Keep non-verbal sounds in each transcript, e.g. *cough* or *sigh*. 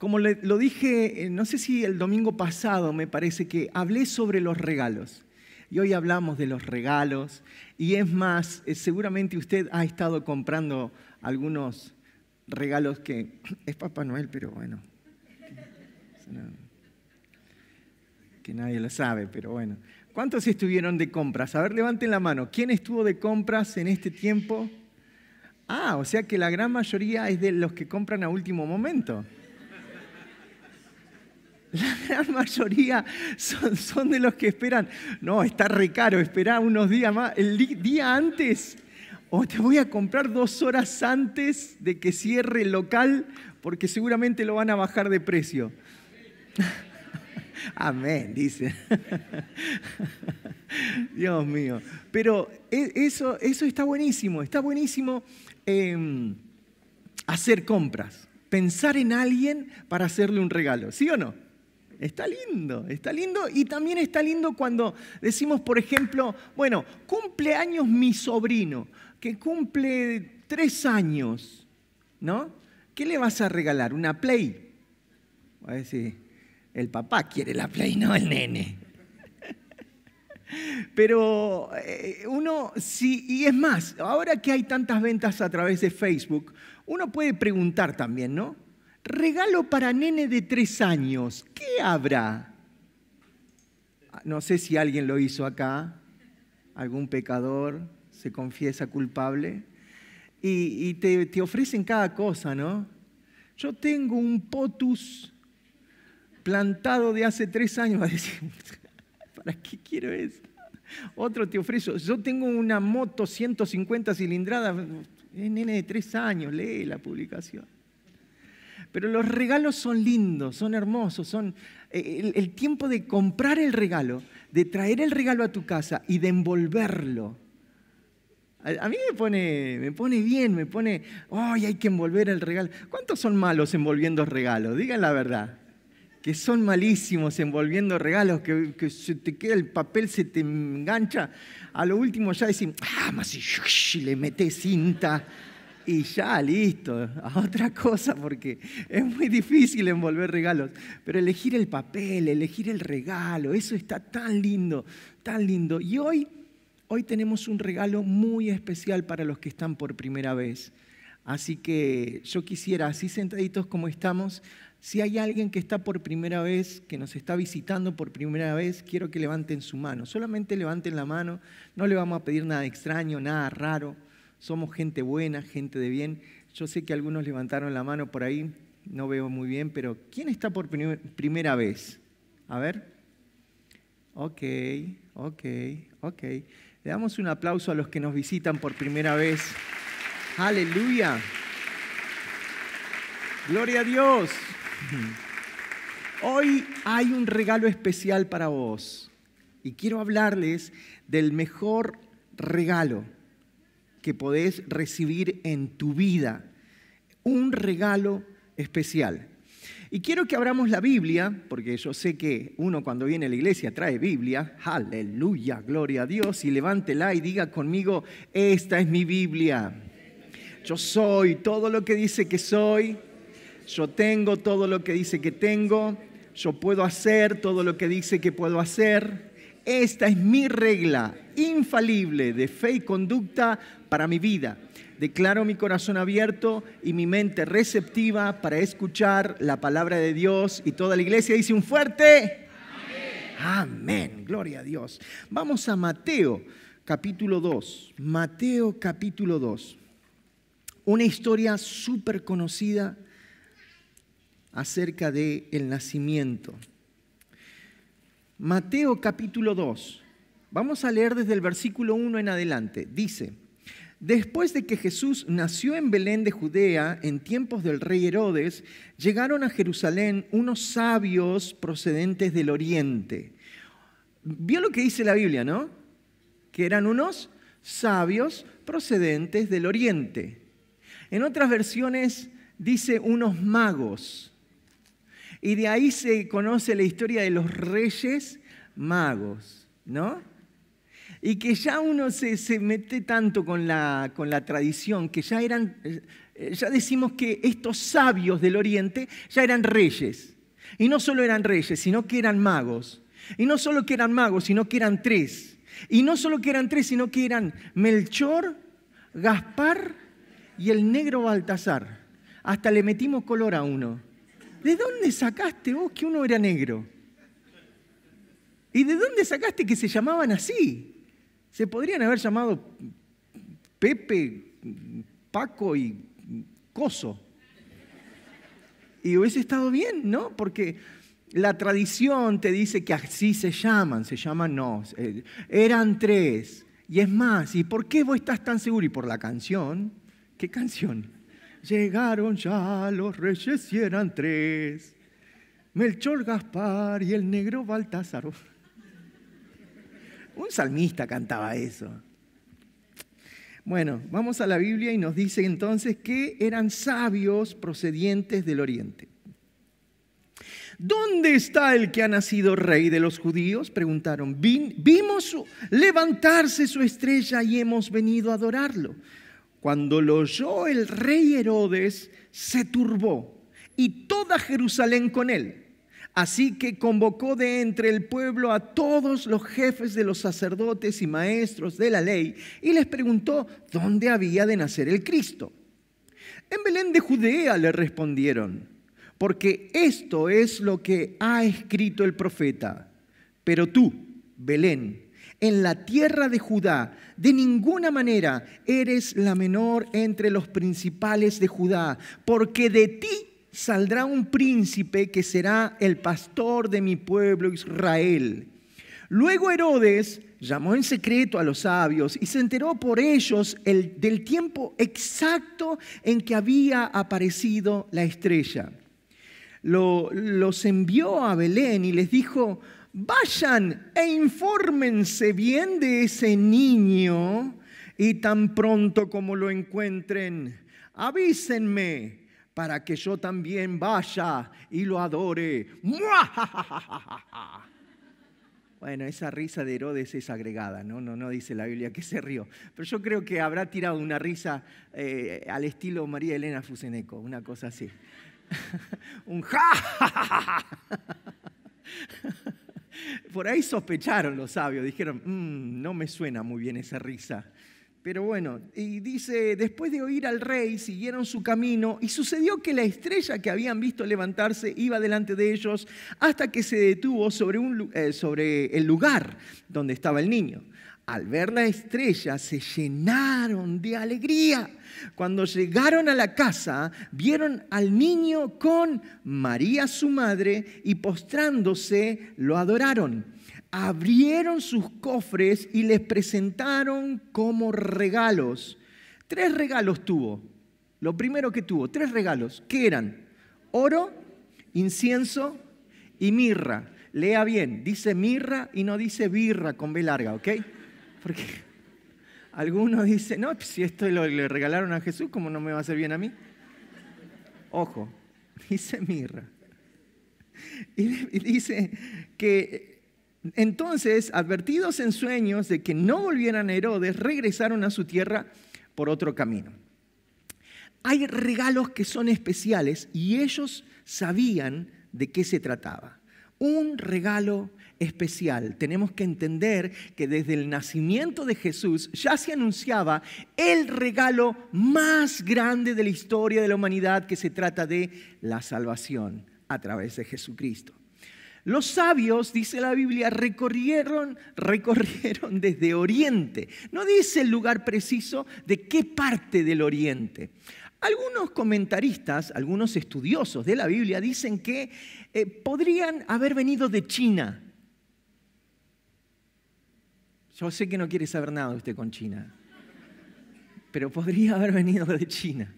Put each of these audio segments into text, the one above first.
Como lo dije, eh, no sé si el domingo pasado me parece que hablé sobre los regalos. Y hoy hablamos de los regalos. Y es más, eh, seguramente usted ha estado comprando algunos regalos que *clears throat* es Papá Noel, pero bueno. Que nadie lo sabe, pero bueno. ¿Cuántos estuvieron de compras? A ver, levanten la mano. ¿Quién estuvo de compras en este tiempo? Ah, o sea que la gran mayoría es de los que compran a último momento la gran mayoría son, de los que esperan, no, está re caro, unos días más, el día antes, o te voy a comprar dos horas antes de que cierre el local, porque seguramente lo van a bajar de precio. *laughs* Amén, dice. *laughs* Dios mío. Pero e, eso, eso está buenísimo, está buenísimo em, hacer compras, pensar en alguien para hacerle un regalo, ¿sí o no? Está lindo, está lindo. Y también está lindo cuando decimos, por ejemplo, bueno, cumpleaños mi sobrino, que cumple tres años, ¿no? ¿Qué le vas a regalar? ¿Una Play? A ver si el papá quiere la Play, no el nene. *laughs* Pero eh, uno, sí, y es más, ahora que hay tantas ventas a través de Facebook, uno puede preguntar también, ¿no? regalo para nene de tres años, ¿qué habrá? No sé si alguien lo hizo acá, algún pecador se confiesa culpable, y, te, ofrecen cada cosa, ¿no? Yo tengo un potus plantado de hace tres años, *laughs* ¿para qué quiero eso? Otro te ofrece, yo tengo una moto 150 cilindradas, es nene de tres años, lee la publicación. Pero los regalos son lindos, son hermosos, son eh, el, tiempo de comprar el regalo, de traer el regalo a tu casa y de envolverlo. A, mí me pone, me pone bien, me pone, ¡ay, hay que envolver el regalo! ¿Cuántos son malos envolviendo regalos? Digan la verdad. Que son malísimos envolviendo regalos, que, se te queda el papel, se te engancha. A lo último ya decimos, ¡ah, más si le metes cinta! y ya, listo, a otra cosa, porque es muy difícil envolver regalos. Pero elegir el papel, elegir el regalo, eso está tan lindo, tan lindo. Y hoy, hoy tenemos un regalo muy especial para los que están por primera vez. Así que yo quisiera, así sentaditos como estamos, si hay alguien que está por primera vez, que nos está visitando por primera vez, quiero que levanten su mano. Solamente levanten la mano, no le vamos a pedir nada extraño, nada raro somos gente buena, gente de bien. Yo sé que algunos levantaron la mano por ahí, no veo muy bien, pero ¿quién está por primera vez? A ver. Ok, ok, ok. Le damos un aplauso a los que nos visitan por primera vez. Aleluya. Gloria a Dios. Hoy hay un regalo especial para vos y quiero hablarles del mejor regalo que podés recibir en tu vida. Un regalo especial. Y quiero que abramos la Biblia, porque yo sé que uno cuando viene a la iglesia trae Biblia, aleluya, gloria a Dios, y levántela y diga conmigo, esta es mi Biblia. Yo soy todo lo que dice que soy, yo tengo todo lo que dice que tengo, yo puedo hacer todo lo que dice que puedo hacer, esta es mi regla infalible de fe y conducta para mi vida. Declaro mi corazón abierto y mi mente receptiva para escuchar la palabra de Dios y toda la iglesia dice un fuerte amén. Gloria a Dios. Vamos a Mateo capítulo 2. Mateo capítulo 2. Una historia súper conocida acerca del el nacimiento Mateo capítulo 2. Vamos a leer desde el versículo 1 en adelante. Dice, después de que Jesús nació en Belén de Judea en tiempos del rey Herodes, llegaron a Jerusalén unos sabios procedentes del oriente. Vio lo que dice la Biblia, ¿no? Que eran unos sabios procedentes del oriente. En otras versiones dice unos magos. Y de ahí se conoce la historia de los reyes magos, ¿no? Y que ya uno se, mete tanto con la, tradición, que ya eran, eh, ya decimos que estos sabios del Oriente ya eran reyes. Y no solo eran reyes, sino que eran magos. Y no solo que eran magos, sino que eran tres. Y no solo que eran tres, sino que eran Melchor, Gaspar y el negro Baltasar. Hasta le metimos color a uno. ¿de dónde sacaste vos que uno era negro? ¿Y de dónde sacaste que se llamaban así? Se podrían haber llamado Pepe, Paco y Coso. Y hubiese estado bien, ¿no? Porque la tradición te dice que así se llaman, se llaman no. Eh, eran tres. Y es más, ¿y por qué vos estás tan seguro? Y por la canción. ¿Qué canción? Llegaron ya los reyes y eran tres. Melchor Gaspar y el negro Baltasar. Un salmista cantaba eso. Bueno, vamos a la Biblia y nos dice entonces que eran sabios procedientes del oriente. ¿Dónde está el que ha nacido rey de los judíos? Preguntaron. Vimos levantarse su estrella y hemos venido a adorarlo. Cuando lo oyó el rey Herodes, se turbó y toda Jerusalén con él. Así que convocó de entre el pueblo a todos los jefes de los sacerdotes y maestros de la ley y les preguntó dónde había de nacer el Cristo. En Belén de Judea le respondieron, porque esto es lo que ha escrito el profeta. Pero tú, Belén, en la tierra de Judá. De ninguna manera eres la menor entre los principales de Judá, porque de ti saldrá un príncipe que será el pastor de mi pueblo Israel. Luego Herodes llamó en secreto a los sabios y se enteró por ellos el, del tiempo exacto en que había aparecido la estrella. los envió a Belén y les dijo, vayan e infórmense bien de ese niño y tan pronto como lo encuentren, avísenme para que yo también vaya y lo adore. *laughs* Bueno, esa risa de Herodes es agregada, ¿no? No, no dice la Biblia que se rió. Pero yo creo que habrá tirado una risa eh, al estilo María Elena Fuseneco, una cosa así. *laughs* Un ja. *laughs* Por ahí sospecharon los sabios, dijeron, mm, no me suena muy bien esa risa. Pero bueno, y dice, después de oír al rey, siguieron su camino y sucedió que la estrella que habían visto levantarse iba delante de ellos hasta que se detuvo sobre eh, el lugar donde estaba el niño al ver la estrella se llenaron de alegría. Cuando llegaron a la casa, vieron al niño con María su madre y postrándose lo adoraron. Abrieron sus cofres y les presentaron como regalos. Tres regalos tuvo. Lo primero que tuvo, tres regalos. ¿Qué eran? Oro, incienso y mirra. Lea bien, dice mirra y no dice birra con B larga, ¿ok? Porque *laughs* algunos dicen, no, pues, si esto lo, le regalaron a Jesús, ¿cómo no me va a hacer bien a mí? Ojo, *laughs* dice mirra. Y dice que entonces, advertidos en sueños de que no volvieran a Herodes, regresaron a su tierra por otro camino. Hay regalos que son especiales y ellos sabían de qué se trataba. Un regalo especial. Tenemos que entender que desde el nacimiento de Jesús ya se anunciaba el regalo más grande de la historia de la humanidad, que se trata de la salvación a través de Jesucristo. Los sabios, dice la Biblia, recorrieron, recorrieron desde Oriente. No dice el lugar preciso de qué parte del Oriente. Algunos comentaristas, algunos estudiosos de la Biblia dicen que eh, podrían haber venido de China, yo sé que no quiere saber nada usted con China, pero podría haber venido de China.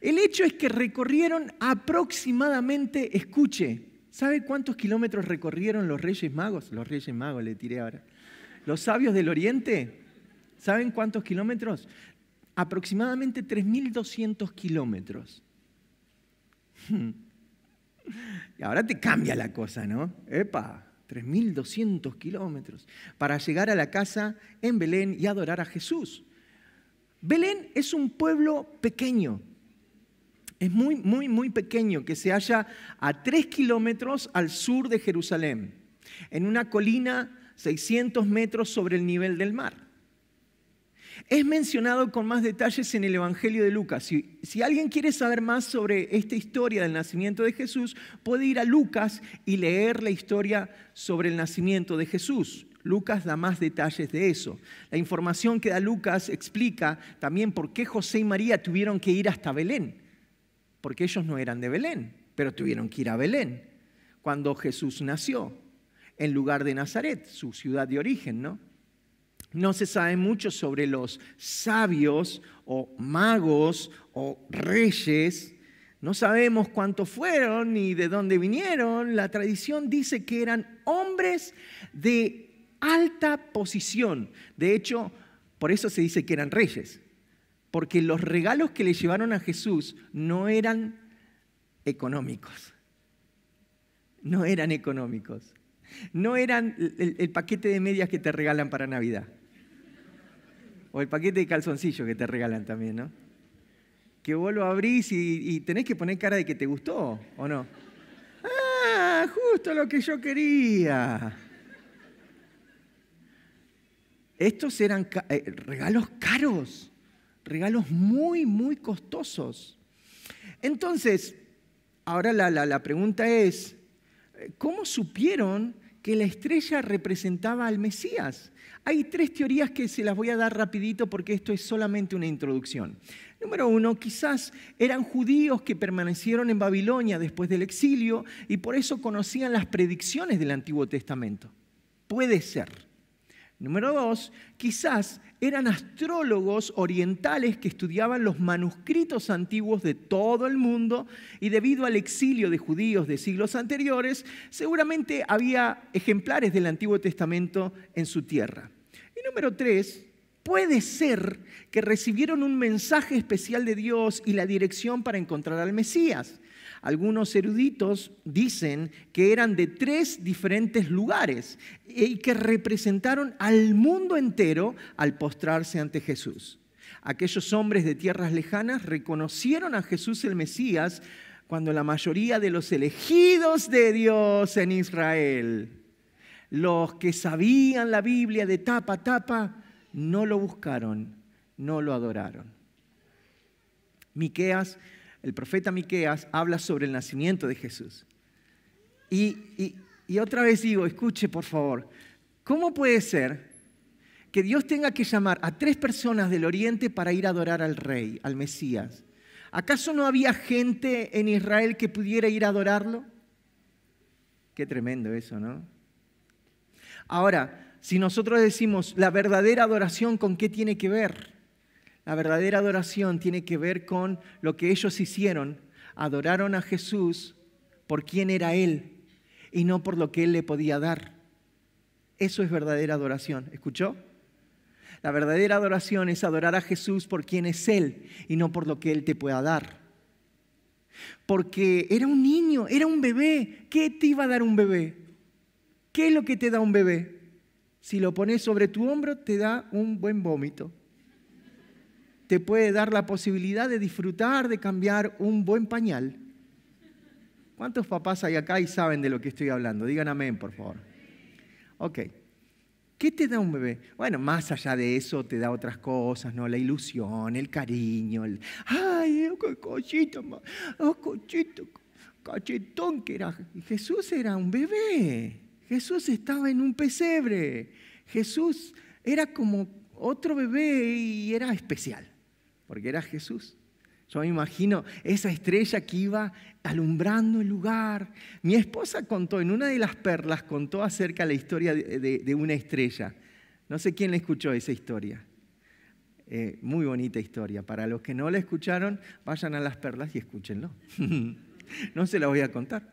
El hecho es que recorrieron aproximadamente, escuche, ¿sabe cuántos kilómetros recorrieron los Reyes Magos? Los Reyes Magos le tiré ahora. Los sabios del Oriente, ¿saben cuántos kilómetros? Aproximadamente 3.200 kilómetros. *laughs* Y ahora te cambia la cosa, ¿no? ¡Epa! 3.200 kilómetros, para llegar a la casa en Belén y adorar a Jesús. Belén es un pueblo pequeño, es muy, muy, muy pequeño, que se halla a 3 kilómetros al sur de Jerusalén, en una colina 600 metros sobre el nivel del mar. Es mencionado con más detalles en el Evangelio de Lucas. Si, alguien quiere saber más sobre esta historia del nacimiento de Jesús, puede ir a Lucas y leer la historia sobre el nacimiento de Jesús. Lucas da más detalles de eso. La información que da Lucas explica también por qué José y María tuvieron que ir hasta Belén, porque ellos no eran de Belén, pero tuvieron que ir a Belén cuando Jesús nació, en lugar de Nazaret, su ciudad de origen, ¿no? No se sabe mucho sobre los sabios o magos o reyes. No sabemos cuántos fueron ni de dónde vinieron. La tradición dice que eran hombres de alta posición. De hecho, por eso se dice que eran reyes. Porque los regalos que le llevaron a Jesús no eran económicos. No eran económicos. No eran el, el paquete de medias que te regalan para Navidad. O el paquete de calzoncillo que te regalan también, ¿no? Que vos lo abrís y, tenés que poner cara de que te gustó, ¿o no? ¡Ah! Justo lo que yo quería. Estos eran eh, regalos caros, regalos muy, muy costosos. Entonces, ahora la, la pregunta es, eh, ¿cómo supieron que la estrella representaba al Mesías. Hay tres teorías que se las voy a dar rapidito porque esto es solamente una introducción. Número uno, quizás eran judíos que permanecieron en Babilonia después del exilio y por eso conocían las predicciones del Antiguo Testamento. Puede ser. Número dos, quizás eran astrólogos orientales que estudiaban los manuscritos antiguos de todo el mundo y debido al exilio de judíos de siglos anteriores, seguramente había ejemplares del Antiguo Testamento en su tierra. Y número tres, puede ser que recibieron un mensaje especial de Dios y la dirección para encontrar al Mesías. Algunos eruditos dicen que eran de tres diferentes lugares y que representaron al mundo entero al postrarse ante Jesús. Aquellos hombres de tierras lejanas reconocieron a Jesús el Mesías cuando la mayoría de los elegidos de Dios en Israel, los que sabían la Biblia de tapa a tapa, no lo buscaron, no lo adoraron. Miqueas el profeta Miqueas habla sobre el nacimiento de Jesús. Y, otra vez digo, escuche por favor, ¿cómo puede ser que Dios tenga que llamar a tres personas del oriente para ir a adorar al rey, al Mesías? ¿Acaso no había gente en Israel que pudiera ir a adorarlo? Qué tremendo eso, ¿no? Ahora, si nosotros decimos la verdadera adoración, ¿con qué tiene que ver? La verdadera adoración tiene que ver con lo que ellos hicieron. Adoraron a Jesús por quién era Él y no por lo que Él le podía dar. Eso es verdadera adoración. ¿Escuchó? La verdadera adoración es adorar a Jesús por quién es Él y no por lo que Él te pueda dar. Porque era un niño, era un bebé. ¿Qué te iba a dar un bebé? ¿Qué es lo que te da un bebé? Si lo pones sobre tu hombro, te da un buen vómito te puede dar la posibilidad de disfrutar de cambiar un buen pañal. ¿Cuántos papás hay acá y saben de lo que estoy hablando? Digan amén, por favor. Ok. ¿Qué te da un bebé? Bueno, más allá de eso te da otras cosas, ¿no? La ilusión, el cariño, el... ¡Ay, oh, cochito, oh, cochito, cachetón que era! Jesús era un bebé. Jesús estaba en un pesebre. Jesús era como otro bebé y era especial porque era Jesús. Yo me imagino esa estrella que iba alumbrando el lugar. Mi esposa contó, en una de las perlas, contó acerca de la historia de, una estrella. No sé quién le escuchó esa historia. Eh, muy bonita historia. Para los que no la escucharon, vayan a las perlas y escúchenlo. *laughs* no se la voy a contar.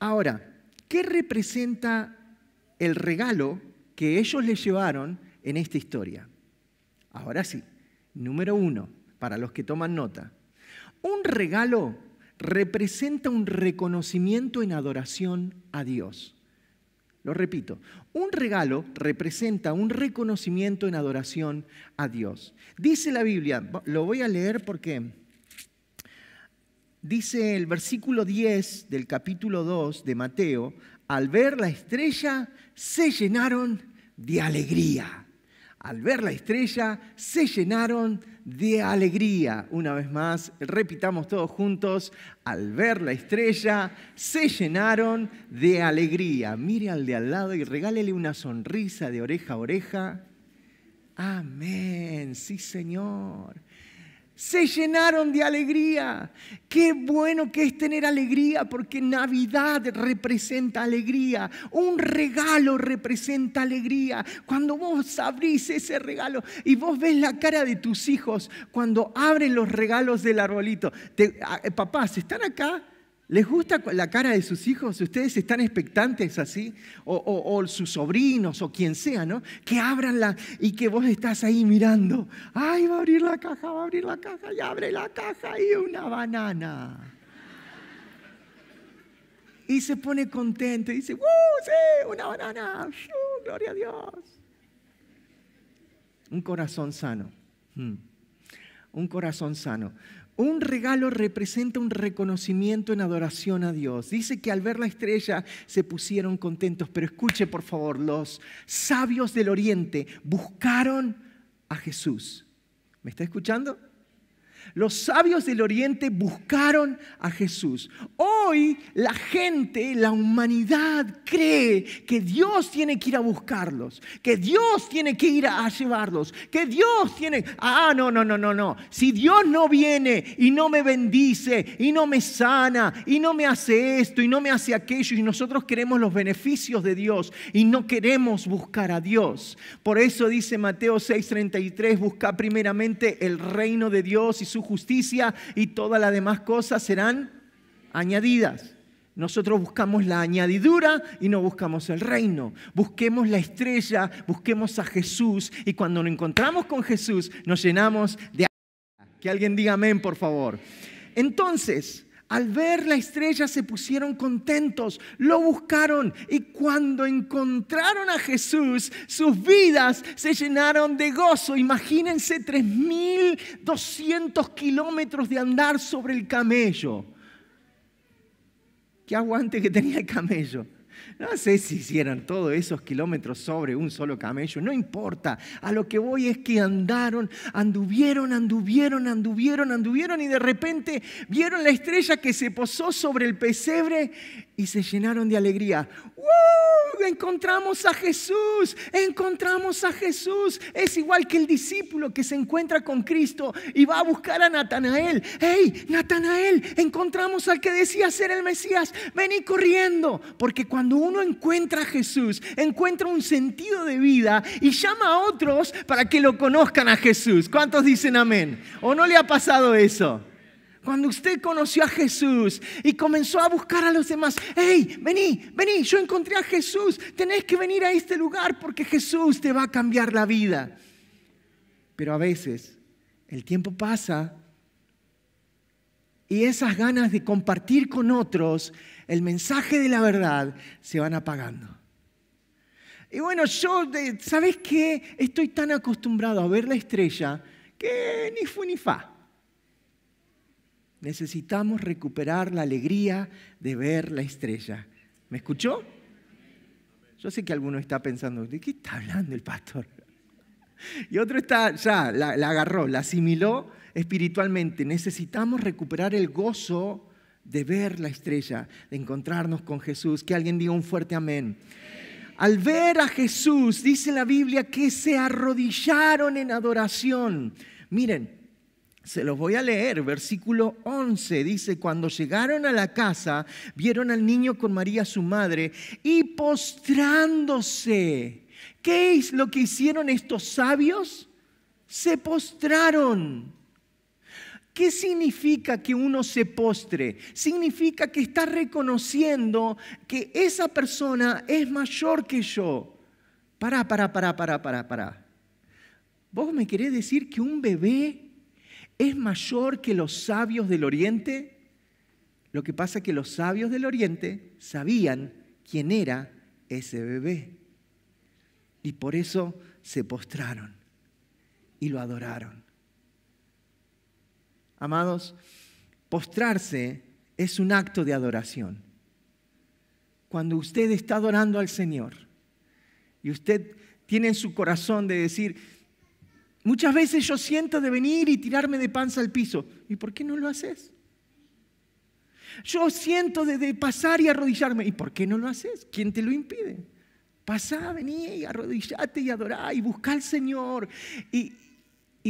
Ahora, ¿qué representa el regalo que ellos le llevaron en esta historia? Ahora sí, número uno, para los que toman nota. Un regalo representa un reconocimiento en adoración a Dios. Lo repito, un regalo representa un reconocimiento en adoración a Dios. Dice la Biblia, lo voy a leer porque dice el versículo 10 del capítulo 2 de Mateo, al ver la estrella se llenaron de alegría al ver la estrella, se llenaron de alegría. Una vez más, repitamos todos juntos, al ver la estrella, se llenaron de alegría. Mire al de al lado y regálele una sonrisa de oreja a oreja. Amén, sí Señor se llenaron de alegría. Qué bueno que es tener alegría porque Navidad representa alegría. Un regalo representa alegría. Cuando vos abrís ese regalo y vos ves la cara de tus hijos cuando abren los regalos del arbolito. Te, ah, eh, papás, ¿están acá? ¿Les gusta la cara de sus hijos? Ustedes están expectantes así, o, sus sobrinos, o quien sea, ¿no? Que abranla y que vos estás ahí mirando. ¡Ay, va a abrir la caja, va a abrir la caja! Y abre la caja y una banana. Y se pone contento y dice, ¡Uh, sí, una banana! ¡Gloria a Dios! Un corazón sano. Hmm. Un corazón sano un regalo representa un reconocimiento en adoración a Dios. Dice que al ver la estrella se pusieron contentos, pero escuche por favor, los sabios del oriente buscaron a Jesús. ¿Me está escuchando? Los sabios del oriente buscaron a Jesús. Hoy la gente, la humanidad cree que Dios tiene que ir a buscarlos, que Dios tiene que ir a, llevarlos, que Dios tiene... Ah, no, no, no, no, no. Si Dios no viene y no me bendice y no me sana y no me hace esto y no me hace aquello y nosotros queremos los beneficios de Dios y no queremos buscar a Dios. Por eso dice Mateo 6:33, busca primeramente el reino de Dios y su justicia y todas las demás cosas serán añadidas. Nosotros buscamos la añadidura y no buscamos el reino. Busquemos la estrella, busquemos a Jesús y cuando nos encontramos con Jesús nos llenamos de... Que alguien diga amén, por favor. Entonces, al ver la estrella se pusieron contentos, lo buscaron y cuando encontraron a Jesús, sus vidas se llenaron de gozo. Imagínense 3.200 kilómetros de andar sobre el camello. Qué aguante que tenía el camello. No sé si hicieran todos esos kilómetros sobre un solo camello, no importa. A lo que voy es que andaron, anduvieron, anduvieron, anduvieron, anduvieron y de repente vieron la estrella que se posó sobre el pesebre y se llenaron de alegría encontramos a Jesús, encontramos a Jesús. Es igual que el discípulo que se encuentra con Cristo y va a buscar a Natanael. Hey, Natanael, encontramos al que decía ser el Mesías. Vení corriendo, porque cuando uno encuentra a Jesús, encuentra un sentido de vida y llama a otros para que lo conozcan a Jesús. ¿Cuántos dicen amén? ¿O no le ha pasado eso? Cuando usted conoció a Jesús y comenzó a buscar a los demás, hey, vení, vení, yo encontré a Jesús, tenés que venir a este lugar porque Jesús te va a cambiar la vida. Pero a veces el tiempo pasa y esas ganas de compartir con otros el mensaje de la verdad se van apagando. Y bueno, yo, ¿sabes qué? Estoy tan acostumbrado a ver la estrella que ni fu ni fa. Necesitamos recuperar la alegría de ver la estrella. ¿Me escuchó? Yo sé que alguno está pensando, ¿de qué está hablando el pastor? Y otro está, ya, la, la agarró, la asimiló espiritualmente. Necesitamos recuperar el gozo de ver la estrella, de encontrarnos con Jesús. Que alguien diga un fuerte amén. Al ver a Jesús, dice la Biblia, que se arrodillaron en adoración. Miren, se los voy a leer, versículo 11 dice, cuando llegaron a la casa, vieron al niño con María su madre y postrándose. ¿Qué es lo que hicieron estos sabios? Se postraron. ¿Qué significa que uno se postre? Significa que está reconociendo que esa persona es mayor que yo. Pará, pará, pará, pará, pará, pará. ¿Vos me querés decir que un bebé es mayor que los sabios del oriente. Lo que pasa es que los sabios del oriente sabían quién era ese bebé. Y por eso se postraron y lo adoraron. Amados, postrarse es un acto de adoración. Cuando usted está adorando al Señor y usted tiene en su corazón de decir, Muchas veces yo siento de venir y tirarme de panza al piso. ¿Y por qué no lo haces? Yo siento de, pasar y arrodillarme. ¿Y por qué no lo haces? ¿Quién te lo impide? Pasá, vení y arrodillate y adorá y busca al Señor. Y,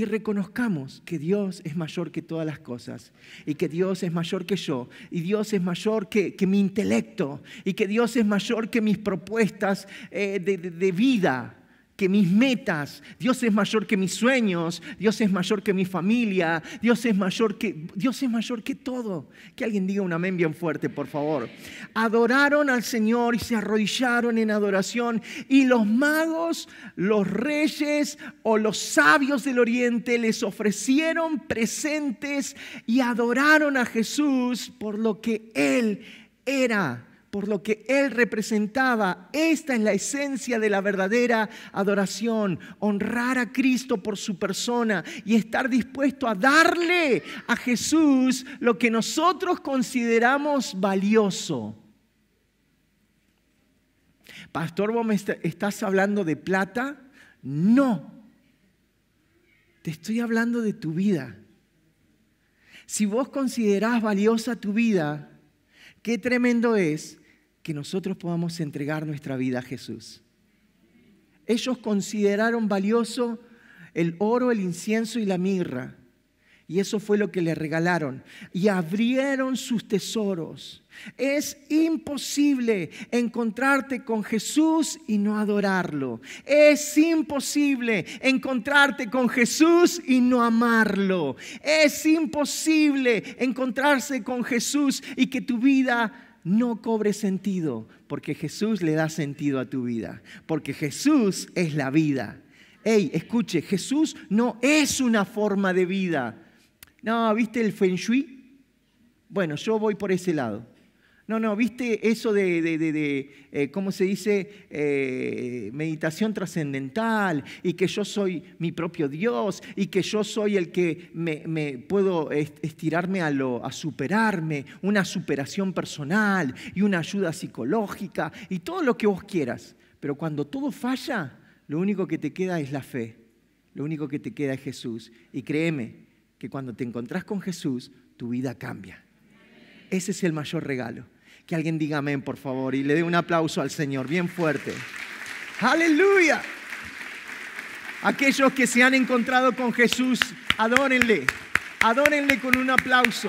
reconozcamos que Dios es mayor que todas las cosas, y que Dios es mayor que yo, y Dios es mayor que, mi intelecto, y que Dios es mayor que mis propuestas eh, de, de vida que mis metas, Dios es mayor que mis sueños, Dios es mayor que mi familia, Dios es mayor que Dios es mayor que todo. Que alguien diga un amén bien fuerte, por favor. Adoraron al Señor y se arrodillaron en adoración y los magos, los reyes o los sabios del oriente les ofrecieron presentes y adoraron a Jesús por lo que él era por lo que Él representaba. Esta es la esencia de la verdadera adoración, honrar a Cristo por su persona y estar dispuesto a darle a Jesús lo que nosotros consideramos valioso. Pastor, vos estás hablando de plata. No, te estoy hablando de tu vida. Si vos considerás valiosa tu vida, qué tremendo es que nosotros podamos entregar nuestra vida a Jesús. Ellos consideraron valioso el oro, el incienso y la mirra. Y eso fue lo que le regalaron. Y abrieron sus tesoros. Es imposible encontrarte con Jesús y no adorarlo. Es imposible encontrarte con Jesús y no amarlo. Es imposible encontrarse con Jesús y que tu vida no cobre sentido, porque Jesús le da sentido a tu vida, porque Jesús es la vida. Hey, escuche, Jesús no es una forma de vida. No, ¿viste el feng shui? Bueno, yo voy por ese lado. No, no, viste eso de, eh, ¿cómo se dice? Eh, meditación trascendental y que yo soy mi propio Dios y que yo soy el que me, puedo estirarme a superarme, una superación personal y una ayuda psicológica y todo lo que vos quieras. Pero cuando todo falla, lo único que te queda es la fe, lo único que te queda es Jesús. Y créeme que cuando te encontrás con Jesús, tu vida cambia ese es el mayor regalo. Que alguien diga amén, por favor, y le dé un aplauso al Señor, bien fuerte. Aleluya. Aquellos que se han encontrado con Jesús, adórenle, adórenle con un aplauso.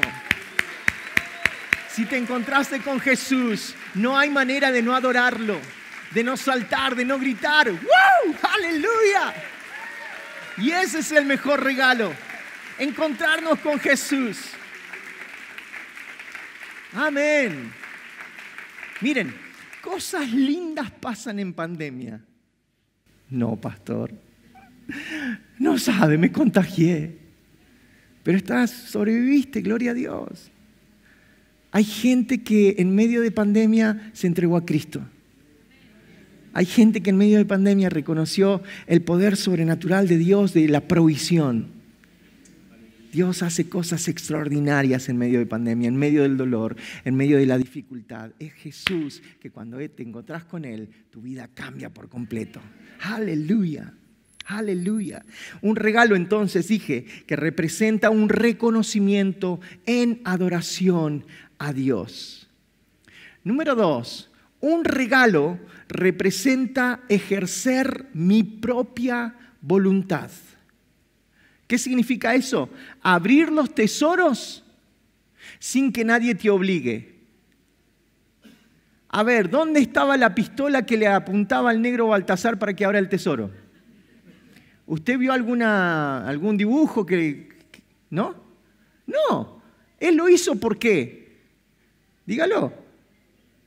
Si te encontraste con Jesús, no hay manera de no adorarlo, de no saltar, de no gritar. ¡Wow! ¡Aleluya! Y ese es el mejor regalo, encontrarnos con Jesús. Amén. Miren, cosas lindas pasan en pandemia. No, pastor. No sabe, me contagié. Pero estás, sobreviviste, gloria a Dios. Hay gente que en medio de pandemia se entregó a Cristo. Hay gente que en medio de pandemia reconoció el poder sobrenatural de Dios, de la provisión. Dios hace cosas extraordinarias en medio de pandemia, en medio del dolor, en medio de la dificultad. Es Jesús que cuando te encontrás con Él, tu vida cambia por completo. Aleluya. Aleluya. Un regalo entonces, dije, que representa un reconocimiento en adoración a Dios. Número dos, un regalo representa ejercer mi propia voluntad. ¿Qué significa eso? Abrir los tesoros sin que nadie te obligue. A ver, ¿dónde estaba la pistola que le apuntaba al negro Baltasar para que abra el tesoro? ¿Usted vio alguna, algún dibujo que... ¿No? No, él lo hizo porque, dígalo,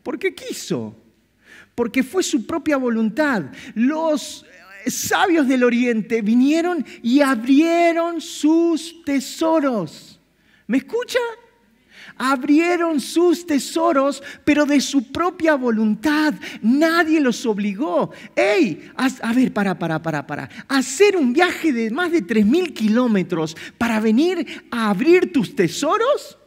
porque quiso, porque fue su propia voluntad. Los sabios del oriente vinieron y abrieron sus tesoros. ¿Me escucha? Abrieron sus tesoros, pero de su propia voluntad. Nadie los obligó. ¡Ey! A, ver, para, para, para, para. Hacer un viaje de más de 3.000 kilómetros para venir a abrir tus tesoros.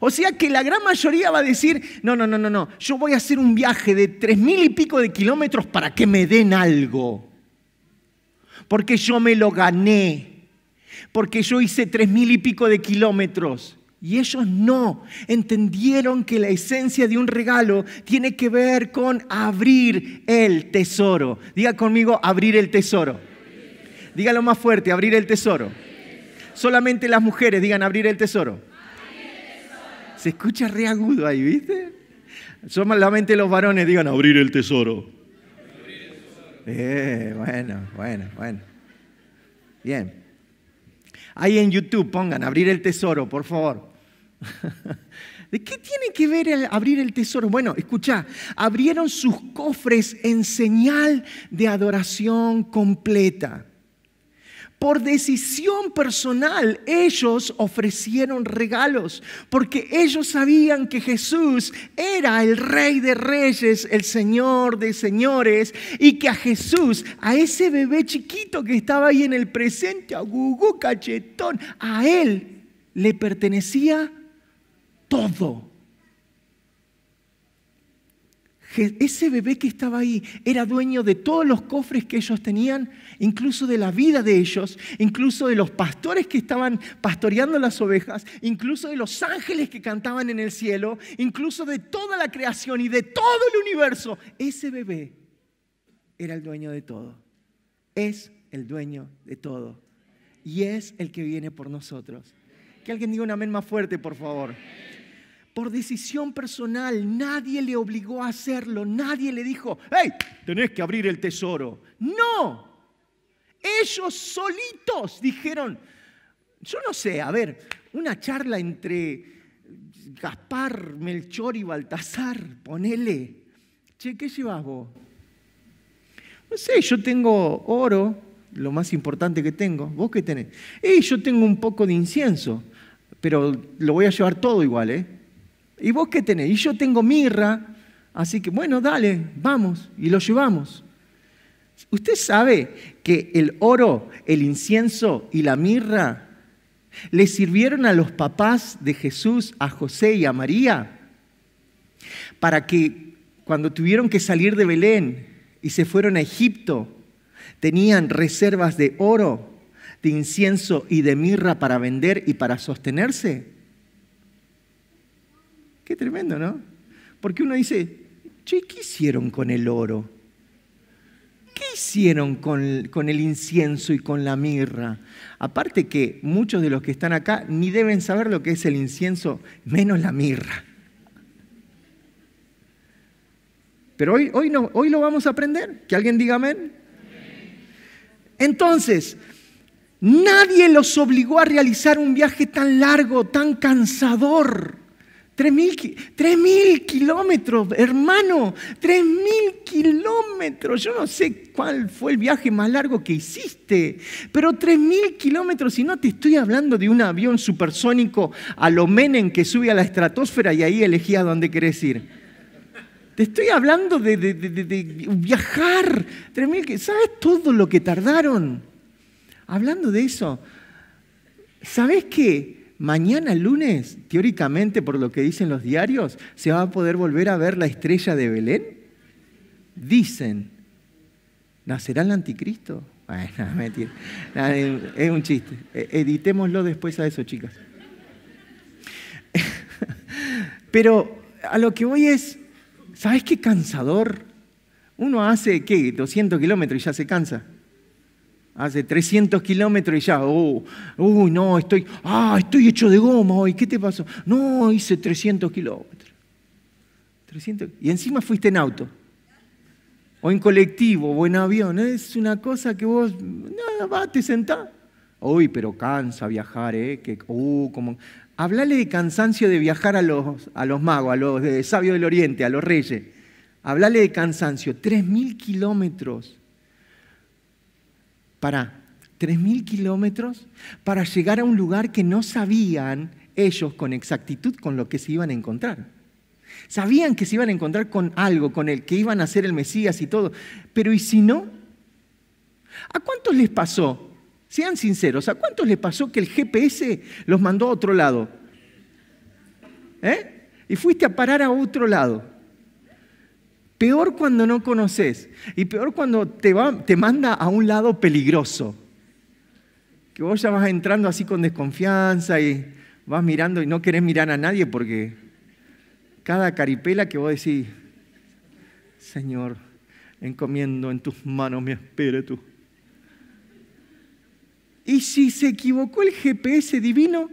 O sea que la gran mayoría va a decir, no, no, no, no, no, yo voy a hacer un viaje de tres mil y pico de kilómetros para que me den algo. Porque yo me lo gané. Porque yo hice tres mil y pico de kilómetros. Y ellos no entendieron que la esencia de un regalo tiene que ver con abrir el tesoro. Diga conmigo, abrir el tesoro. Dígalo más fuerte, abrir el tesoro. Solamente las mujeres digan abrir el tesoro. Se escucha re agudo ahí, ¿viste? Son Solamente los varones digan abrir el tesoro. Eh, bueno, bueno, bueno. Bien. Ahí en YouTube pongan abrir el tesoro, por favor. *laughs* ¿De qué tiene que ver abrir el tesoro? Bueno, escucha, abrieron sus cofres en señal de adoración completa. Por decisión personal, ellos ofrecieron regalos, porque ellos sabían que Jesús era el rey de reyes, el señor de señores, y que a Jesús, a ese bebé chiquito que estaba ahí en el presente, a Gugu Cachetón, a él le pertenecía todo. Ese bebé que estaba ahí era dueño de todos los cofres que ellos tenían, incluso de la vida de ellos, incluso de los pastores que estaban pastoreando las ovejas, incluso de los ángeles que cantaban en el cielo, incluso de toda la creación y de todo el universo. Ese bebé era el dueño de todo. Es el dueño de todo. Y es el que viene por nosotros. Que alguien diga un amén más fuerte, por favor por decisión personal. Nadie le obligó a hacerlo. Nadie le dijo, ¡Ey, tenés que abrir el tesoro. No. Ellos solitos dijeron, yo no sé, a ver, una charla entre Gaspar, Melchor y Baltasar, ponele. Che, ¿qué llevas vos? No sé, yo tengo oro, lo más importante que tengo. ¿Vos qué tenés? Y eh, yo tengo un poco de incienso, pero lo voy a llevar todo igual, ¿eh? ¿Y vos qué tenés? Y yo tengo mirra, así que bueno, dale, vamos, y lo llevamos. Usted sabe que el oro, el incienso y la mirra le sirvieron a los papás de Jesús, a José y a María, para que cuando tuvieron que salir de Belén y se fueron a Egipto, tenían reservas de oro, de incienso y de mirra para vender y para sostenerse. Qué tremendo, ¿no? Porque uno dice, che, ¿qué hicieron con el oro? ¿Qué hicieron con, el incienso y con la mirra? Aparte que muchos de los que están acá ni deben saber lo que es el incienso, menos la mirra. Pero hoy, hoy, no, hoy lo vamos a aprender. Que alguien diga amén. Entonces, nadie los obligó a realizar un viaje tan largo, tan cansador. 3.000 kilómetros, hermano, 3.000 kilómetros. Yo no sé cuál fue el viaje más largo que hiciste, pero 3.000 kilómetros, y no te estoy hablando de un avión supersónico a lo menen que sube a la estratosfera y ahí elegía dónde querés ir. Te estoy hablando de, viajar. ¿Sabes todo lo que tardaron? Hablando de eso, ¿sabes qué? Mañana lunes, teóricamente, por lo que dicen los diarios, se va a poder volver a ver la estrella de Belén. Dicen, ¿nacerá el anticristo? Bueno, *laughs* es un chiste. E, editémoslo después a eso, chicas. *laughs* Pero a lo que voy es, ¿sabes qué cansador? Uno hace, ¿qué? 200 kilómetros y ya se cansa hace 300 kilómetros y ya, oh, uy, no, estoy, ah, estoy hecho de goma hoy, ¿qué te pasó? No, hice 300 kilómetros. y encima fuiste en auto, o en colectivo, o en avión, es una cosa que vos, nada, vas, te sentás. Uy, pero cansa viajar, ¿eh? Que, uh, como... Hablale de cansancio de viajar a los, a los magos, a los de sabios del oriente, a los reyes. Hablale de cansancio, 3.000 kilómetros para 3.000 kilómetros para llegar a un lugar que no sabían ellos con exactitud con lo que se iban a encontrar. Sabían que se iban a encontrar con algo, con el que iban a ser el Mesías y todo, pero ¿y si no? ¿A cuántos les pasó? Sean sinceros, ¿a cuántos les pasó que el GPS los mandó a otro lado? ¿Eh? Y fuiste a parar a otro lado. Peor cuando no conoces y peor cuando te, te manda a un lado peligroso. Que vos ya vas entrando así con desconfianza y vas mirando y no querés mirar a nadie porque cada caripela que vos decís, Señor, encomiendo en tus manos mi espíritu. ¿Y si se equivocó el GPS divino?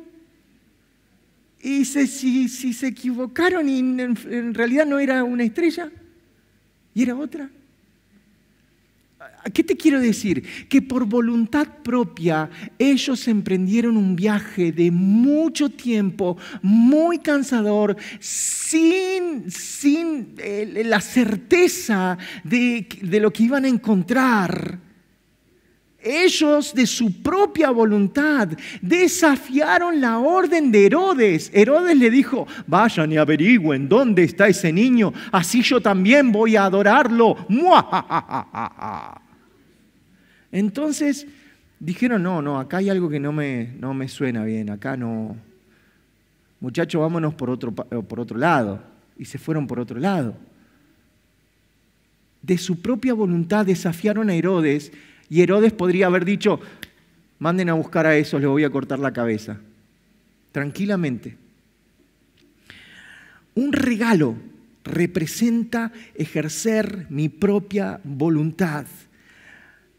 ¿Y si, si, se equivocaron y en realidad no era una estrella? y era otra. ¿Qué te quiero decir? Que por voluntad propia ellos emprendieron un viaje de mucho tiempo, muy cansador, sin, eh, la certeza de, de lo que iban a encontrar. Ellos de su propia voluntad desafiaron la orden de Herodes. Herodes le dijo, vayan y averigüen dónde está ese niño, así yo también voy a adorarlo. Entonces dijeron, no, no, acá hay algo que no me, no me suena bien, acá no. Muchachos, vámonos por eh, por otro lado. Y se fueron por otro lado. De su propia voluntad desafiaron a Herodes y Herodes podría haber dicho, manden a buscar a esos, les voy a cortar la cabeza. Tranquilamente. Un regalo representa ejercer mi propia voluntad.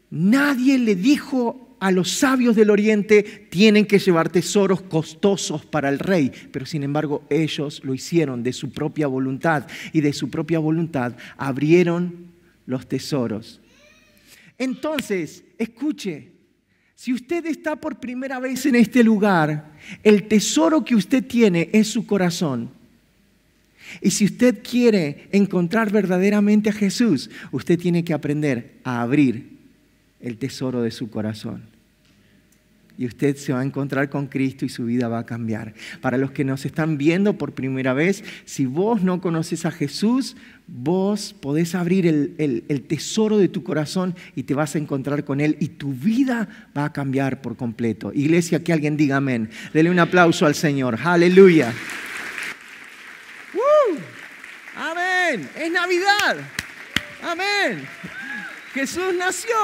Nadie le dijo a los sabios del oriente, tienen que llevar tesoros costosos para el rey, pero sin embargo ellos lo hicieron de su propia voluntad y de su propia voluntad abrieron los tesoros entonces, escuche, si usted está por primera vez en este lugar, el tesoro que usted tiene es su corazón. Y si usted quiere encontrar verdaderamente a Jesús, usted tiene que aprender a abrir el tesoro de su corazón y usted se va a encontrar con Cristo y su vida va a cambiar. Para los que nos están viendo por primera vez, si vos no conoces a Jesús, vos podés abrir el, tesoro de tu corazón y te vas a encontrar con Él y tu vida va a cambiar por completo. Iglesia, que alguien diga amén. Dele un aplauso al Señor. Aleluya. Amén. Es Navidad. Amén. Jesús nació.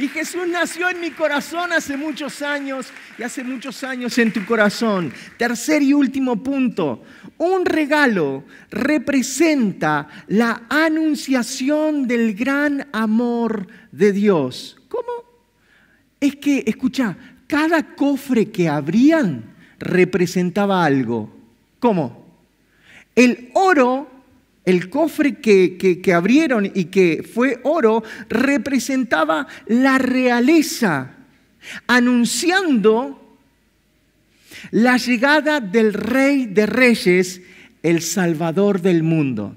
Y Jesús nació en mi corazón hace muchos años y hace muchos años en tu corazón. Tercer y último punto. Un regalo representa la anunciación del gran amor de Dios. ¿Cómo? Es que, escucha, cada cofre que abrían representaba algo. ¿Cómo? El oro el cofre que, abrieron y que fue oro representaba la realeza, anunciando la llegada del Rey de Reyes, el Salvador del mundo.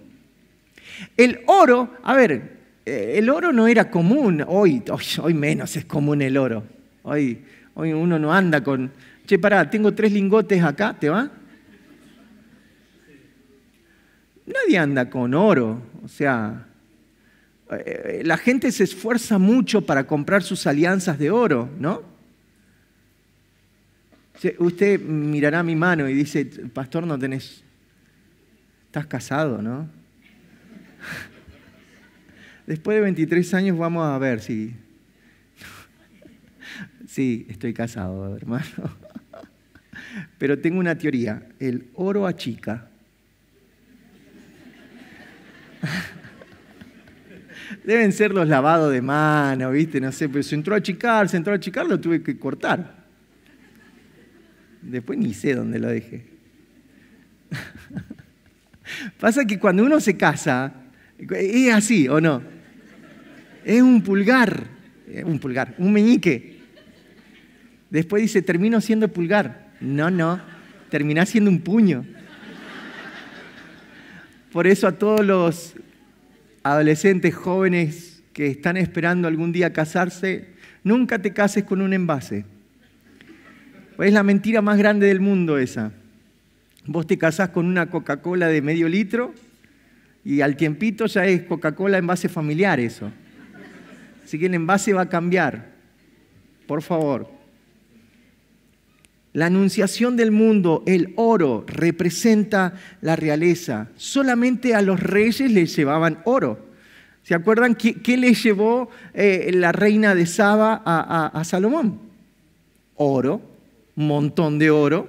El oro, a ver, eh, el oro no era común, hoy, hoy, menos es común el oro. Hoy, hoy uno no anda con, che, pará, tengo tres lingotes acá, ¿te va? nadie anda con oro, o sea, eh, eh, la gente se esfuerza mucho para comprar sus alianzas de oro, ¿no? Usted mirará mi mano y dice, pastor, no tenés, estás casado, ¿no? *laughs* Después de 23 años vamos a ver si... *laughs* Sí, estoy casado, hermano. *laughs* Pero tengo una teoría, el oro achica *laughs* Deben ser los lavados de mano, ¿viste? No sé, pero se entró a achicar, se entró a achicar, lo tuve que cortar. Después ni sé dónde lo dejé. *laughs* Pasa que cuando uno se casa, es así, ¿o no? Es un pulgar, eh, un pulgar, un meñique. Después dice, termino siendo pulgar. No, no, termina siendo un puño. Por eso a todos los adolescentes jóvenes que están esperando algún día casarse, nunca te cases con un envase. Pues es la mentira más grande del mundo esa. Vos te casás con una Coca-Cola de medio litro y al tiempito ya es Coca-Cola envase familiar eso. Así que el envase va a cambiar. Por favor. La anunciación del mundo, el oro, representa la realeza. Solamente a los reyes les llevaban oro. ¿Se acuerdan qué, le llevó eh, la reina de Saba a, Salomón? Oro, montón de oro.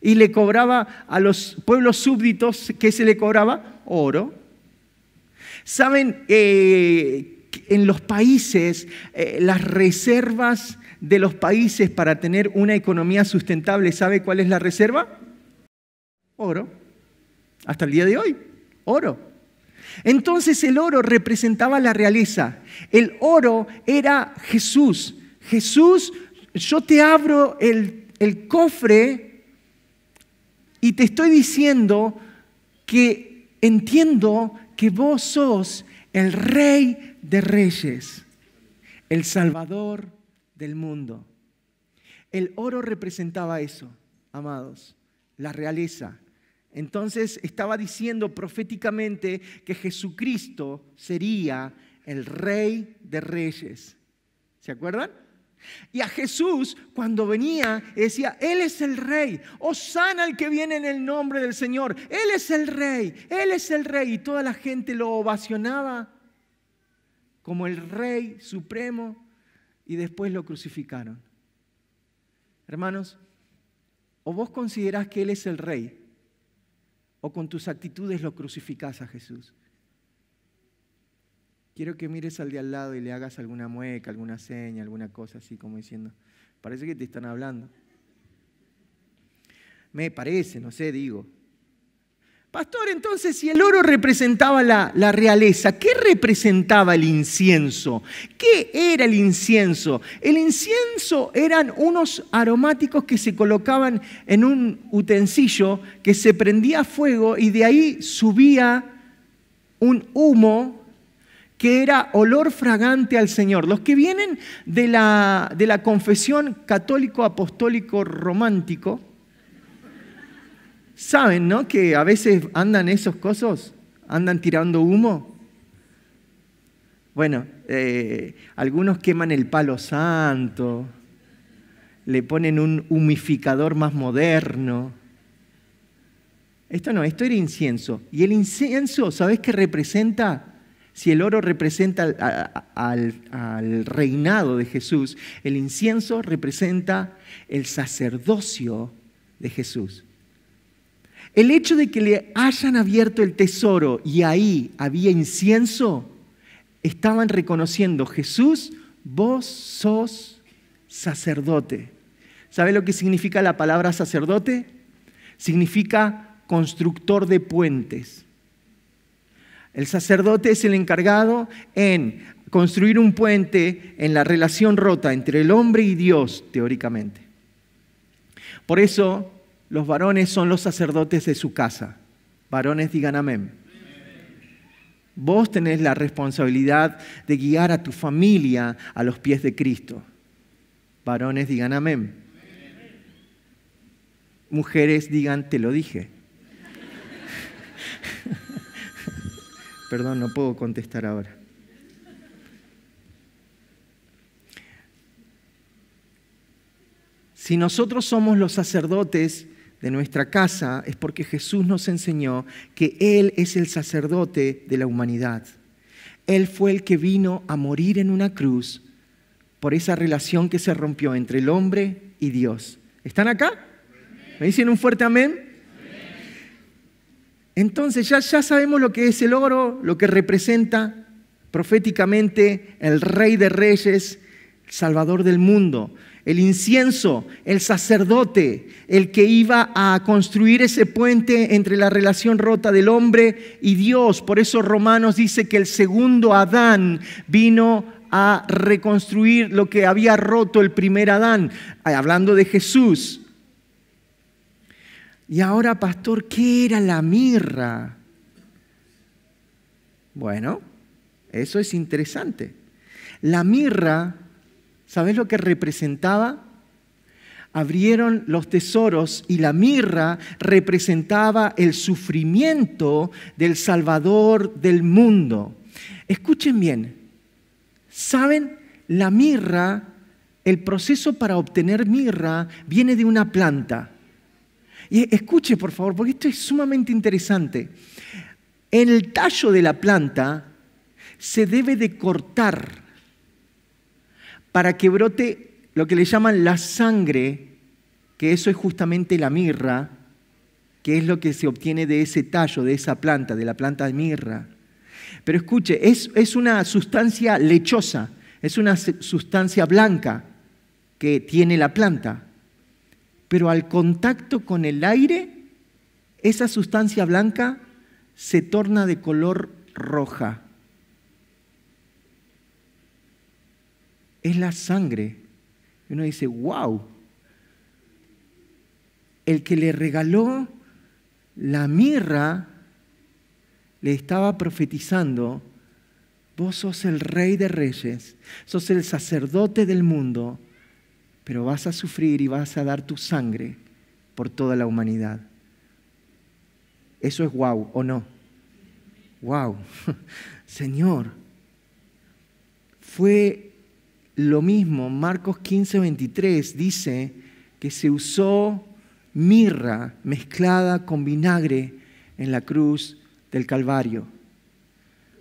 Y le cobraba a los pueblos súbditos, ¿qué se le cobraba? Oro. ¿Saben? Eh, en los países eh, las reservas de los países para tener una economía sustentable, ¿sabe cuál es la reserva? Oro. Hasta el día de hoy, oro. Entonces el oro representaba la realeza. El oro era Jesús. Jesús, yo te abro el, el cofre y te estoy diciendo que entiendo que vos sos el rey de reyes, el salvador del mundo. El oro representaba eso, amados, la realeza. Entonces estaba diciendo proféticamente que Jesucristo sería el rey de reyes. ¿Se acuerdan? Y a Jesús, cuando venía, decía, Él es el rey, oh, sana el que viene en el nombre del Señor, Él es el rey, Él es el rey. Y toda la gente lo ovacionaba como el rey supremo y después lo crucificaron. Hermanos, o vos considerás que Él es el rey, o con tus actitudes lo crucificás a Jesús. Quiero que mires al de al lado y le hagas alguna mueca, alguna seña, alguna cosa así como diciendo, parece que te están hablando. Me parece, no sé, digo. Pastor, entonces si el oro representaba la, realeza, ¿qué representaba el incienso? ¿Qué era el incienso? El incienso eran unos aromáticos que se colocaban en un utensilio que se prendía fuego y de ahí subía un humo que era olor fragante al Señor. Los que vienen de la confesión católico-apostólico-romántico, Saben, ¿no? Que a veces andan esos cosas, andan tirando humo. Bueno, eh, algunos queman el palo santo, le ponen un humificador más moderno. Esto no, esto era incienso. Y el incienso, ¿sabes qué representa? Si el oro representa al, reinado de Jesús, el incienso representa el sacerdocio de Jesús. El hecho de que le hayan abierto el tesoro y ahí había incienso, estaban reconociendo, Jesús, vos sos sacerdote. ¿Sabe lo que significa la palabra sacerdote? Significa constructor de puentes. El sacerdote es el encargado en construir un puente en la relación rota entre el hombre y Dios, teóricamente. Por eso los varones son los sacerdotes de su casa. Varones digan amén. Vos tenés la responsabilidad de guiar a tu familia a los pies de Cristo. Varones digan amén. Mujeres digan, te lo dije. *laughs* Perdón, no puedo contestar ahora. Si nosotros somos los sacerdotes de nuestra casa es porque Jesús nos enseñó que Él es el sacerdote de la humanidad. Él fue el que vino a morir en una cruz por esa relación que se rompió entre el hombre y Dios. ¿Están acá? ¿Me dicen un fuerte amén? Entonces ya, ya sabemos lo que es el oro, lo que representa proféticamente el Rey de Reyes, Salvador del mundo el incienso, el sacerdote, el que iba a construir ese puente entre la relación rota del hombre y Dios. Por eso Romanos dice que el segundo Adán vino a reconstruir lo que había roto el primer Adán, eh, hablando de Jesús. Y ahora, pastor, ¿qué era la mirra? Bueno, eso es interesante. La mirra ¿Sabes lo que representaba? Abrieron los tesoros y la mirra representaba el sufrimiento del Salvador del mundo. Escuchen bien, ¿saben? La mirra, el proceso para obtener mirra viene de una planta. Y escuche, por favor, porque esto es sumamente interesante. En el tallo de la planta se debe de cortar para que brote lo que le llaman la sangre, que eso es justamente la mirra, que es lo que se obtiene de ese tallo, de esa planta, de la planta de mirra. Pero escuche, es, es una sustancia lechosa, es una sustancia blanca que tiene la planta, pero al contacto con el aire, esa sustancia blanca se torna de color roja. es la sangre. Y uno dice, wow, el que le regaló la mirra le estaba profetizando, vos sos el rey de reyes, sos el sacerdote del mundo, pero vas a sufrir y vas a dar tu sangre por toda la humanidad. Eso es wow o no. Wow, *laughs* Señor, fue lo mismo, Marcos 15, 23 dice que se usó mirra mezclada con vinagre en la cruz del Calvario.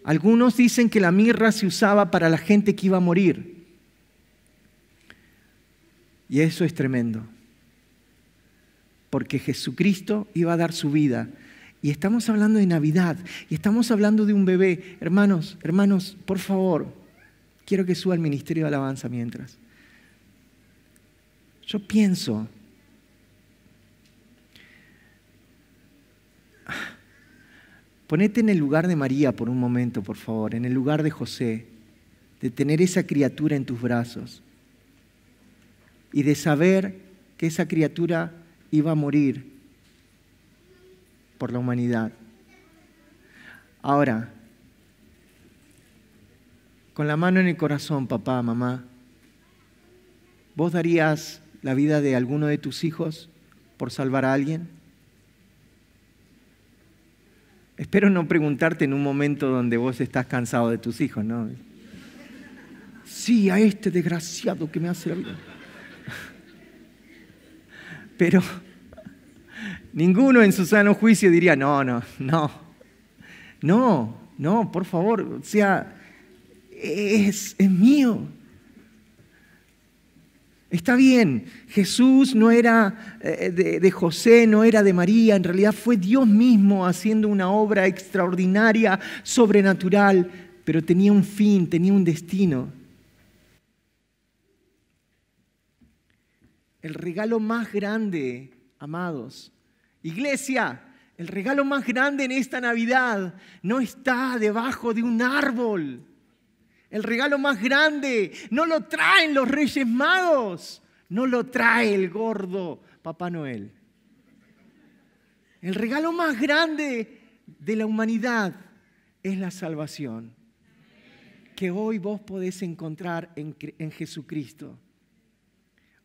Algunos dicen que la mirra se usaba para la gente que iba a morir. Y eso es tremendo, porque Jesucristo iba a dar su vida. Y estamos hablando de Navidad, y estamos hablando de un bebé. Hermanos, hermanos, por favor, Quiero que suba al ministerio de alabanza mientras. Yo pienso, ponete en el lugar de María por un momento, por favor, en el lugar de José, de tener esa criatura en tus brazos y de saber que esa criatura iba a morir por la humanidad. Ahora, con la mano en el corazón, papá, mamá, ¿vos darías la vida de alguno de tus hijos por salvar a alguien? Espero no preguntarte en un momento donde vos estás cansado de tus hijos, ¿no? Sí, a este desgraciado que me hace la vida. Pero ninguno en su sano juicio diría, no, no, no, no, no, por favor, o sea, es, mío. Está bien, Jesús no era eh, de, de, José, no era de María, en realidad fue Dios mismo haciendo una obra extraordinaria, sobrenatural, pero tenía un fin, tenía un destino. El regalo más grande, amados, iglesia, el regalo más grande en esta Navidad no está debajo de un árbol el regalo más grande. No lo traen los Reyes Magos. No lo trae el gordo Papá Noel. El regalo más grande de la humanidad es la salvación que hoy vos podés encontrar en, en, Jesucristo.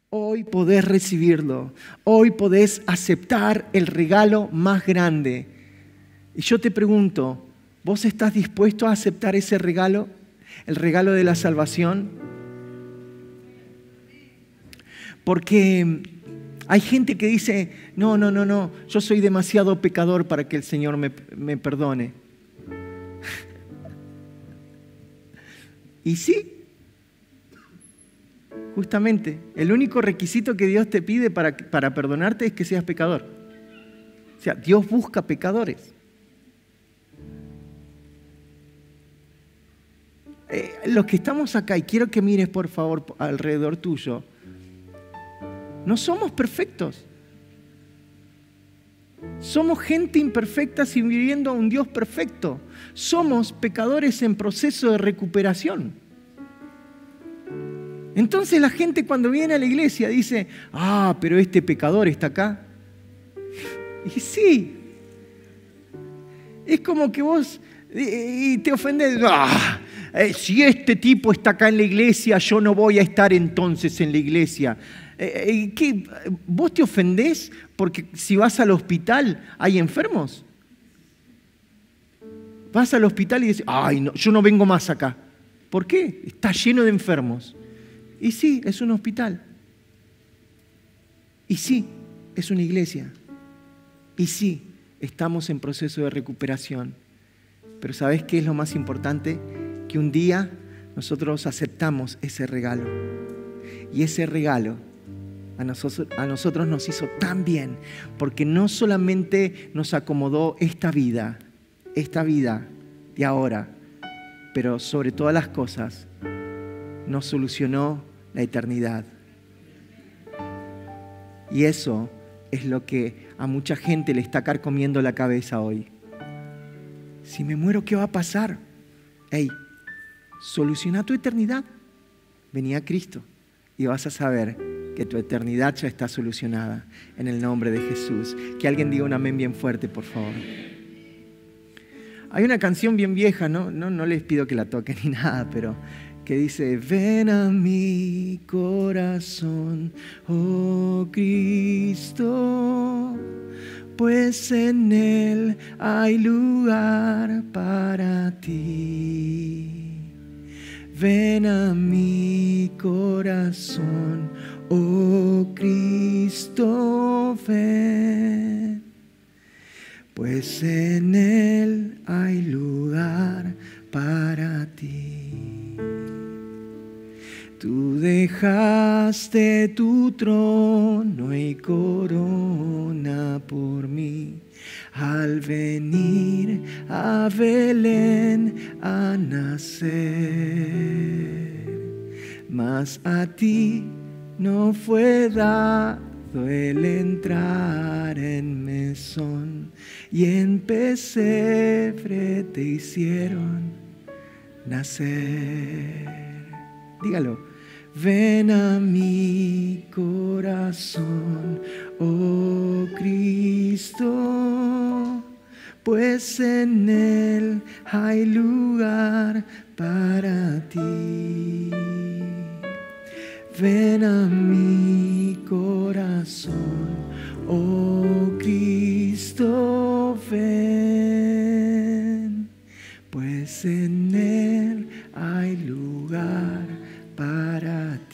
Hoy podés recibirlo. Hoy podés aceptar el regalo más grande. Y yo te pregunto, ¿vos estás dispuesto a aceptar ese regalo? el regalo de la salvación? Porque hay gente que dice, no, no, no, no, yo soy demasiado pecador para que el Señor me, perdone. *laughs* y sí, justamente, el único requisito que Dios te pide para, para perdonarte es que seas pecador. O sea, Dios busca pecadores. Eh, los que estamos acá, y quiero que mires por favor alrededor tuyo, no somos perfectos. Somos gente imperfecta sin viviendo a un Dios perfecto. Somos pecadores en proceso de recuperación. Entonces la gente cuando viene a la iglesia dice, ah, pero este pecador está acá. Y sí, es como que vos y te ofendes, ah, eh, si este tipo está acá en la iglesia, yo no voy a estar entonces en la iglesia. Eh, eh, ¿qué? ¿Vos te ofendés porque si vas al hospital hay enfermos? Vas al hospital y dices, ay, no, yo no vengo más acá. ¿Por qué? Está lleno de enfermos. Y sí, es un hospital. Y sí, es una iglesia. Y sí, estamos en proceso de recuperación. Pero ¿sabés qué es lo más importante? que un día nosotros aceptamos ese regalo. Y ese regalo a nosotros, a nosotros nos hizo tan bien, porque no solamente nos acomodó esta vida, esta vida de ahora, pero sobre todas las cosas, nos solucionó la eternidad. Y eso es lo que a mucha gente le está carcomiendo la cabeza hoy. Si me muero, ¿qué va a pasar? Hey, Soluciona tu eternidad. Venía Cristo y vas a saber que tu eternidad ya está solucionada en el nombre de Jesús. Que alguien diga un amén bien fuerte, por favor. Hay una canción bien vieja, ¿no? No, no les pido que la toquen ni *laughs* nada, pero que dice, ven a mi corazón, oh Cristo, pues en él hay lugar para ti. Ven a mi corazón, oh Cristo, ven, pues en Él hay lugar para ti. Tú dejaste tu trono y corona por mí al venir a Belén a nacer. Mas a ti no fue dado el entrar en mesón y en pesebre te hicieron nacer. Dígalo. Ven a mi corazón, oh Cristo, pues en Él hay lugar para ti. Ven a mi corazón, oh Cristo, ven, pues en Él hay lugar para ti.